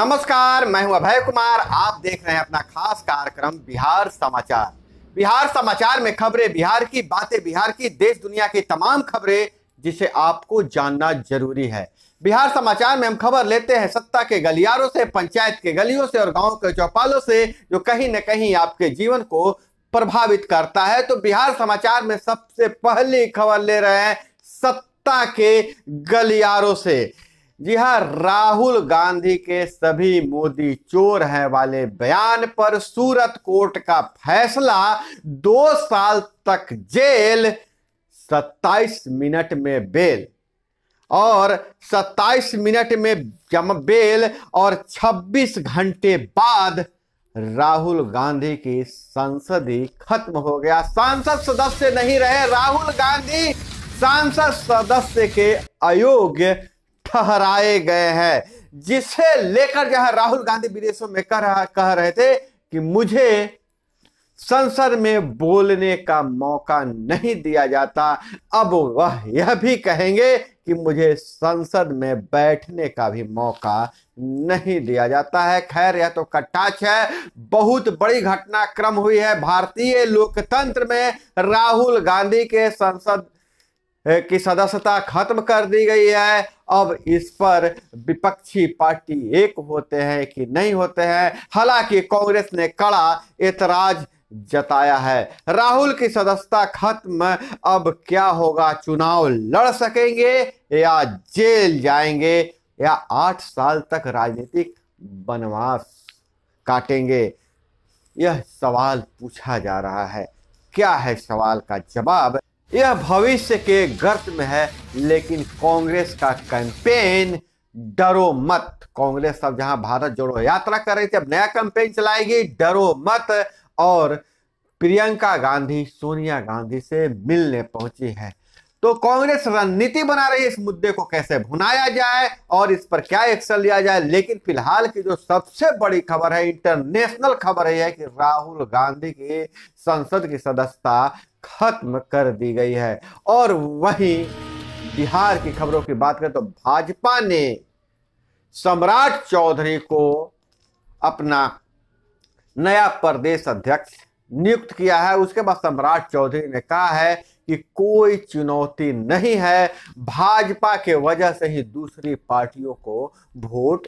नमस्कार मैं हूं अभय कुमार आप देख रहे हैं अपना खास कार्यक्रम बिहार समाचार बिहार समाचार में खबरें बिहार की बातें बिहार की देश दुनिया की तमाम खबरें जिसे आपको जानना जरूरी है बिहार समाचार में हम खबर लेते हैं सत्ता के गलियारों से पंचायत के गलियों से और गांव के चौपालों से जो कहीं ना कहीं आपके जीवन को प्रभावित करता है तो बिहार समाचार में सबसे पहली खबर ले रहे हैं सत्ता के गलियारों से जी हाँ राहुल गांधी के सभी मोदी चोर हैं वाले बयान पर सूरत कोर्ट का फैसला दो साल तक जेल 27 मिनट में बेल और 27 मिनट में जम बेल और 26 घंटे बाद राहुल गांधी की संसदी खत्म हो गया सांसद सदस्य नहीं रहे राहुल गांधी सांसद सदस्य के अयोग्य ठहराए गए हैं जिसे लेकर जो है राहुल गांधी विदेशों में कह रहा कह रहे थे कि मुझे संसद में बोलने का मौका नहीं दिया जाता अब वह यह भी कहेंगे कि मुझे संसद में बैठने का भी मौका नहीं दिया जाता है खैर यह तो कटाच है बहुत बड़ी घटनाक्रम हुई है भारतीय लोकतंत्र में राहुल गांधी के संसद की सदस्यता खत्म कर दी गई है अब इस पर विपक्षी पार्टी एक होते हैं कि नहीं होते हैं हालांकि कांग्रेस ने कड़ा एतराज जताया है राहुल की सदस्यता खत्म अब क्या होगा चुनाव लड़ सकेंगे या जेल जाएंगे या आठ साल तक राजनीतिक बनवास काटेंगे यह सवाल पूछा जा रहा है क्या है सवाल का जवाब यह भविष्य के गर्त में है लेकिन कांग्रेस का कैंपेन डरो मत कांग्रेस अब जहां भारत जोड़ो यात्रा कर रही थी अब नया कैंपेन चलाएगी डरो मत और प्रियंका गांधी सोनिया गांधी से मिलने पहुंची है तो कांग्रेस रणनीति बना रही है इस मुद्दे को कैसे भुनाया जाए और इस पर क्या एक्शन लिया जाए लेकिन फिलहाल की जो सबसे बड़ी खबर है इंटरनेशनल खबर यह है कि राहुल गांधी की संसद की सदस्यता खत्म कर दी गई है और वही बिहार की खबरों की बात करें तो भाजपा ने सम्राट चौधरी को अपना नया प्रदेश अध्यक्ष नियुक्त किया है उसके बाद सम्राट चौधरी ने कहा है कि कोई चुनौती नहीं है भाजपा के वजह से ही दूसरी पार्टियों को वोट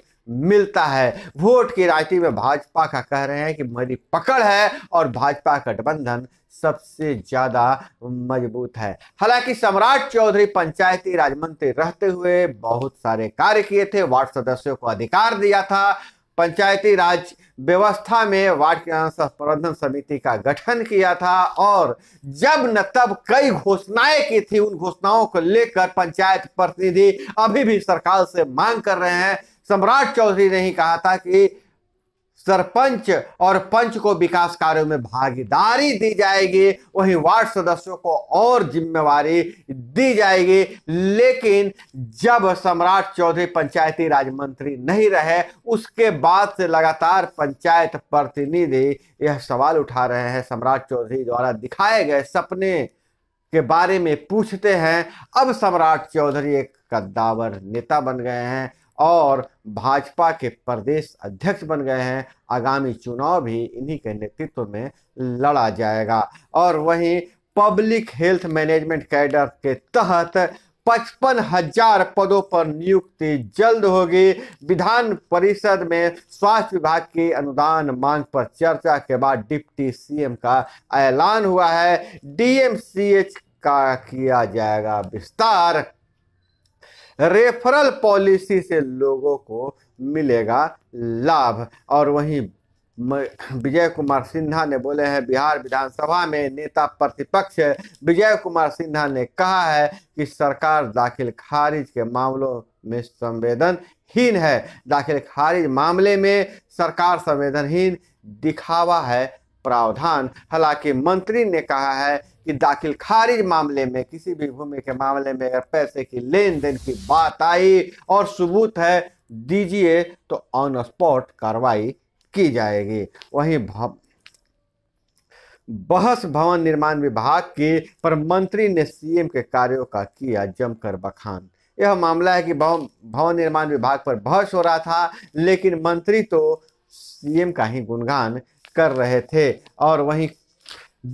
मिलता है वोट की राजनीति में भाजपा का कह रहे हैं कि मेरी पकड़ है और भाजपा गठबंधन सबसे ज्यादा मजबूत है हालांकि सम्राट चौधरी पंचायती राज मंत्री रहते हुए बहुत सारे कार्य किए थे वार्ड सदस्यों को अधिकार दिया था पंचायती राज व्यवस्था में वार्ड प्रबंधन समिति का गठन किया था और जब न तब कई घोषणाएं की थी उन घोषणाओं को लेकर पंचायत प्रतिनिधि अभी भी सरकार से मांग कर रहे हैं सम्राट चौधरी ने ही कहा था कि सरपंच और पंच को विकास कार्यों में भागीदारी दी जाएगी वहीं वार्ड सदस्यों को और जिम्मेवारी दी जाएगी लेकिन जब सम्राट चौधरी पंचायती राज मंत्री नहीं रहे उसके बाद से लगातार पंचायत प्रतिनिधि यह सवाल उठा रहे हैं सम्राट चौधरी द्वारा दिखाए गए सपने के बारे में पूछते हैं अब सम्राट चौधरी एक कद्दावर नेता बन गए हैं और भाजपा के प्रदेश अध्यक्ष बन गए हैं आगामी चुनाव भी इन्हीं के नेतृत्व में लड़ा जाएगा और वहीं पब्लिक हेल्थ मैनेजमेंट कैडर के तहत पचपन हजार पदों पर नियुक्ति जल्द होगी विधान परिषद में स्वास्थ्य विभाग की अनुदान मांग पर चर्चा के बाद डिप्टी सीएम का ऐलान हुआ है डीएमसीएच का किया जाएगा विस्तार रेफरल पॉलिसी से लोगों को मिलेगा लाभ और वहीं विजय कुमार सिन्हा ने बोले हैं बिहार विधानसभा में नेता प्रतिपक्ष विजय कुमार सिन्हा ने कहा है कि सरकार दाखिल खारिज के मामलों में संवेदनहीन है दाखिल खारिज मामले में सरकार संवेदनहीन दिखावा है प्रावधान हालांकि मंत्री ने कहा है कि दाखिल खारिज मामले में किसी भी भूमि के मामले में अगर पैसे की लेन देन की बात आई और सबूत है दीजिए तो ऑन स्पॉट कार्रवाई की जाएगी वहीं बहस भवन निर्माण विभाग के पर मंत्री ने सीएम के कार्यों का किया जमकर बखान यह मामला है कि भवन भवन निर्माण विभाग पर बहस हो रहा था लेकिन मंत्री तो सीएम का ही गुणगान कर रहे थे और वहीं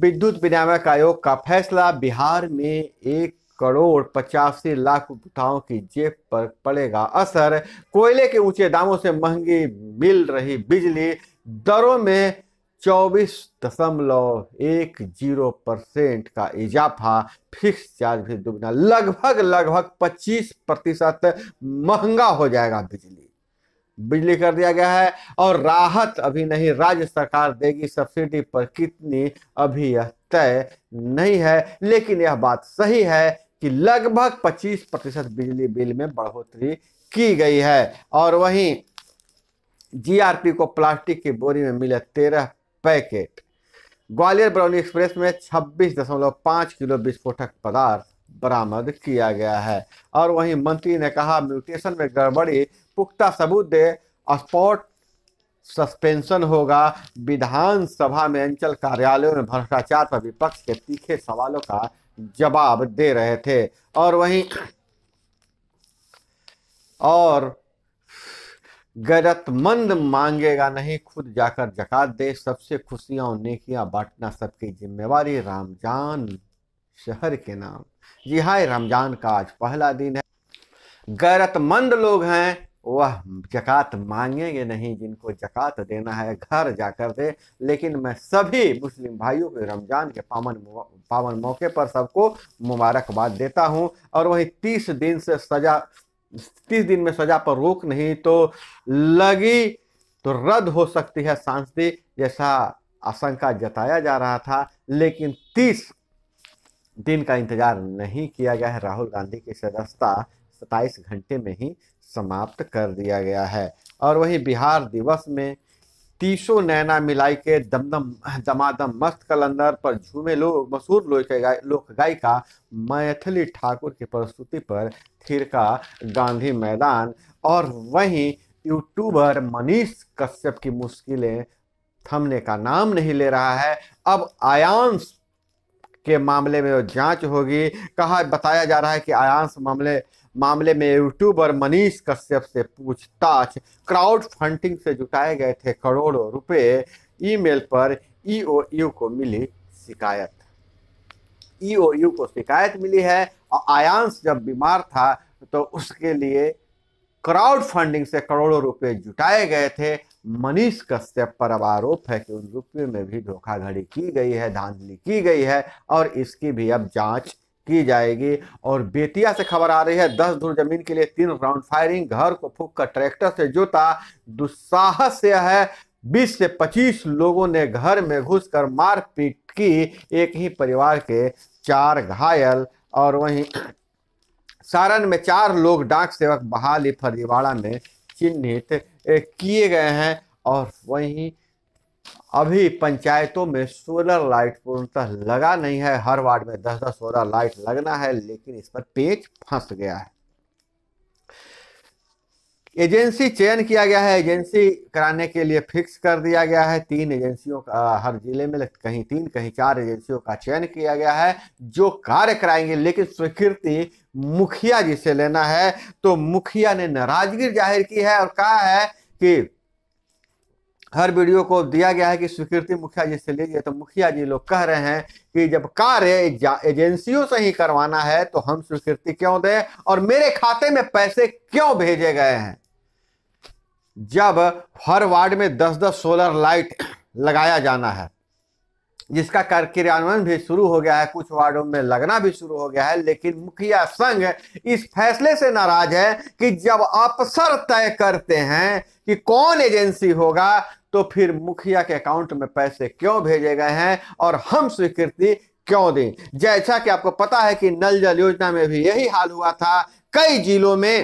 विद्युत विनियामक आयोग का फैसला बिहार में एक करोड़ पचासी लाख उपभोक्ताओं की जेब पर पड़ेगा असर कोयले के ऊंचे दामों से महंगी मिल रही बिजली दरों में चौबीस दशमलव एक जीरो परसेंट का इजाफा फिक्स चार्ज भी दुगना लगभग लगभग पच्चीस प्रतिशत महंगा हो जाएगा बिजली बिजली कर दिया गया है और राहत अभी नहीं राज्य सरकार देगी सब्सिडी पर कितनी अभी यह तय नहीं है लेकिन यह बात सही है कि लगभग 25 प्रतिशत बिजली बिल में बढ़ोतरी की गई है और वहीं जीआरपी को प्लास्टिक की बोरी में मिले तेरह पैकेट ग्वालियर बरौनी एक्सप्रेस में 26.5 किलो विस्फोटक पदार्थ बरामद किया गया है और वहीं मंत्री ने कहा म्यूटेशन में गड़बड़ी पुख्ता सबूत दे स्पॉट सस्पेंशन होगा विधानसभा में अंचल कार्यालयों में भ्रष्टाचार पर विपक्ष के तीखे सवालों का जवाब दे रहे थे और वहीं और गैरतमंद मांगेगा नहीं खुद जाकर जकात दे सबसे खुशियां और नेकियां बांटना सबकी जिम्मेवारी रामजान शहर के नाम जी हाँ रमज़ान का आज पहला दिन है गैरतमंद लोग हैं वह जकात मांगेंगे नहीं जिनको जकात देना है घर जाकर दे लेकिन मैं सभी मुस्लिम भाइयों को रमज़ान के पावन पावन मौके पर सबको मुबारकबाद देता हूं और वही तीस दिन से सजा तीस दिन में सजा पर रोक नहीं तो लगी तो रद्द हो सकती है शांति जैसा आशंका जताया जा रहा था लेकिन तीस दिन का इंतजार नहीं किया गया है राहुल गांधी की सदस्यता सत्ताईस घंटे में ही समाप्त कर दिया गया है और वही बिहार दिवस में तीसों नैना मिलाई के दमदम दमादम मस्त कलंदर पर झूमे लोग मशहूर लोक लोक गायिका मैथिली ठाकुर की प्रस्तुति पर थिरका गांधी मैदान और वहीं यूट्यूबर मनीष कश्यप की मुश्किलें थमने का नाम नहीं ले रहा है अब आयांश के मामले में जांच होगी कहा बताया जा रहा है कि आयांश मामले मामले में यूट्यूबर मनीष कश्यप से पूछताछ क्राउड फंडिंग से जुटाए गए थे करोड़ों रुपए ईमेल पर ईओयू को मिली शिकायत ईओयू को शिकायत मिली है और आयांश जब बीमार था तो उसके लिए क्राउड फंडिंग से करोड़ों रुपए जुटाए गए थे मनीष कश्यप पर अब आरोप है कि उन रुपये में भी धोखाधड़ी की गई है धांधली की गई है और इसकी भी अब जांच की जाएगी और बेतिया से खबर आ रही है दस धुर जमीन के लिए तीन राउंड फायरिंग घर को फूक कर ट्रैक्टर से जोता दुस्साहस यह है बीस से पच्चीस लोगों ने घर में घुसकर मारपीट की एक ही परिवार के चार घायल और वहीं सारण में चार लोग डाक सेवक बहाली फरीवाड़ा में चिन्हित किए गए हैं और वहीं अभी पंचायतों में सोलर लाइट पूर्णतः लगा नहीं है हर वार्ड में दस दस सोलर लाइट लगना है लेकिन इस पर पेच फंस गया है एजेंसी चयन किया गया है एजेंसी कराने के लिए फिक्स कर दिया गया है तीन एजेंसियों का हर जिले में कहीं तीन कहीं चार एजेंसियों का चयन किया गया है जो कार्य कराएंगे लेकिन स्वीकृति मुखिया जी से लेना है तो मुखिया ने नाराजगी जाहिर की है और कहा है कि हर वीडियो को दिया गया है कि स्वीकृति मुखिया जी से लीजिए तो मुखिया जी लोग कह रहे हैं कि जब कार्य एजेंसियों से ही करवाना है तो हम स्वीकृति क्यों दें और मेरे खाते में पैसे क्यों भेजे गए हैं जब हर वार्ड में दस दस सोलर लाइट लगाया जाना है जिसका कर क्रियान्वयन भी शुरू हो गया है कुछ वार्डो में लगना भी शुरू हो गया है लेकिन मुखिया संघ इस फैसले से नाराज है कि जब अफसर तय करते हैं कि कौन एजेंसी होगा तो फिर मुखिया के अकाउंट में पैसे क्यों भेजे गए हैं और हम स्वीकृति क्यों दें जैसा कि आपको पता है कि नल जल योजना में भी यही हाल हुआ था कई जिलों में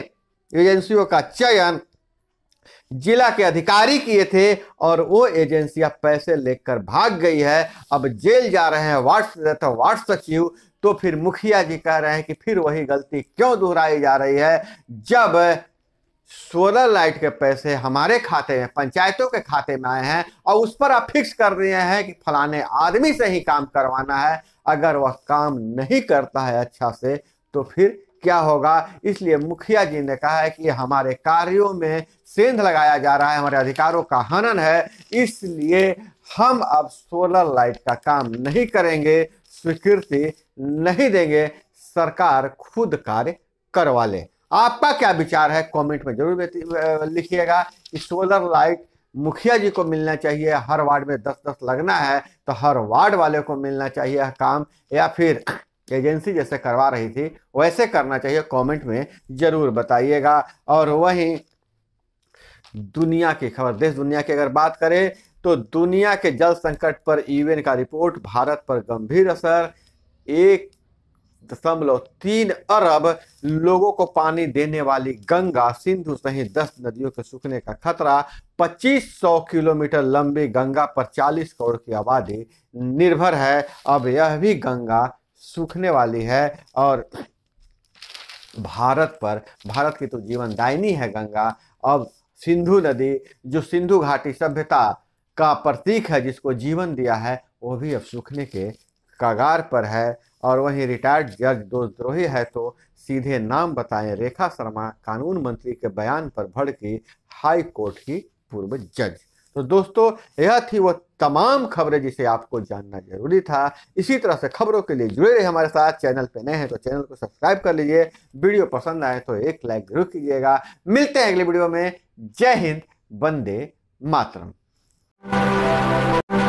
एजेंसियों का चयन जिला के अधिकारी किए थे और वो एजेंसियां पैसे लेकर भाग गई है अब जेल जा रहे हैं वार्ड वार्ड सचिव तो फिर मुखिया जी कह रहे हैं कि फिर वही गलती क्यों दोहराई जा रही है जब सोलर लाइट के पैसे हमारे खाते में पंचायतों के खाते में आए हैं और उस पर आप फिक्स कर रहे हैं कि फलाने आदमी से ही काम करवाना है अगर वह काम नहीं करता है अच्छा से तो फिर क्या होगा इसलिए मुखिया जी ने कहा है कि हमारे कार्यों में सेंध लगाया जा रहा है हमारे अधिकारों का हनन है इसलिए हम अब सोलर लाइट का काम नहीं करेंगे स्वीकृति नहीं देंगे सरकार खुद कार्य करवा ले आपका क्या विचार है कमेंट में जरूर लिखिएगा कि सोलर लाइट मुखिया जी को मिलना चाहिए हर वार्ड में दस दस लगना है तो हर वार्ड वाले को मिलना चाहिए काम या फिर एजेंसी जैसे करवा रही थी वैसे करना चाहिए कमेंट में ज़रूर बताइएगा और वहीं दुनिया की खबर देश दुनिया की अगर बात करें तो दुनिया के जल संकट पर यूएन e का रिपोर्ट भारत पर गंभीर असर एक दशमलव तीन अरब लोगों को पानी देने वाली गंगा सिंधु सहित दस नदियों के सूखने का खतरा 2500 किलोमीटर लंबी गंगा पर 40 करोड़ की आबादी निर्भर है अब यह भी गंगा सूखने वाली है और भारत पर भारत की तो जीवन दायनी है गंगा अब सिंधु नदी जो सिंधु घाटी सभ्यता का प्रतीक है जिसको जीवन दिया है वो भी अब सूखने के कगार पर है और वहीं रिटायर्ड जज दोषद्रोही है तो सीधे नाम बताएं रेखा शर्मा कानून मंत्री के बयान पर भड़की हाई कोर्ट की पूर्व जज तो दोस्तों यह थी वो तमाम खबरें जिसे आपको जानना जरूरी था इसी तरह से खबरों के लिए जुड़े रहे हमारे साथ चैनल पे नए हैं तो चैनल को सब्सक्राइब कर लीजिए वीडियो पसंद आए तो एक लाइक जरूर कीजिएगा मिलते हैं अगले वीडियो में जय हिंद वंदे मातरम